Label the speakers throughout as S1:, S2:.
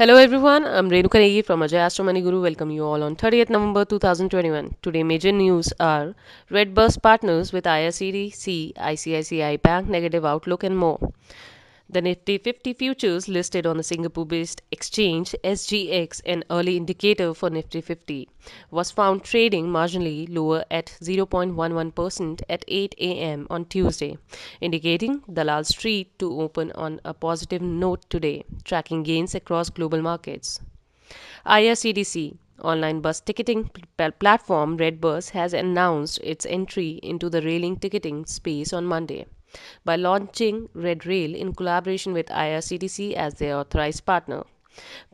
S1: Hello everyone, I'm Renuka Negi from Ajay Astro Guru. Welcome you all on 30th November 2021. Today major news are Redbus partners with IRCDC, ICICI Bank, negative outlook and more. The Nifty 50 futures listed on the Singapore based exchange SGX, an early indicator for Nifty 50, was found trading marginally lower at 0.11% at 8 a.m. on Tuesday, indicating Dalal Street to open on a positive note today, tracking gains across global markets. IRCDC Online bus ticketing platform Redbus has announced its entry into the railing ticketing space on Monday by launching Red Rail in collaboration with IRCTC as their authorized partner.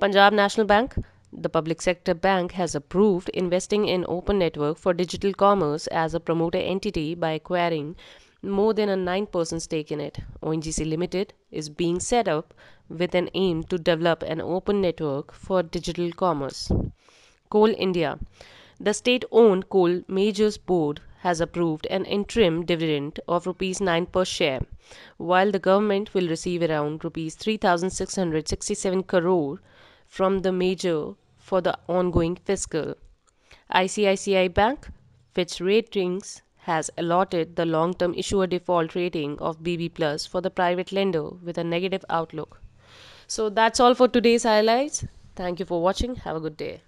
S1: Punjab National Bank, the public sector bank, has approved investing in Open Network for digital commerce as a promoter entity by acquiring more than a 9% stake in it. ONGC Limited is being set up with an aim to develop an open network for digital commerce. Coal India. The state owned Coal Majors Board has approved an interim dividend of rupees 9 per share, while the government will receive around rupees 3667 crore from the major for the ongoing fiscal. ICICI Bank, Fitch Ratings has allotted the long-term issuer default rating of BB+ plus for the private lender with a negative outlook. So that's all for today's highlights. Thank you for watching. Have a good day.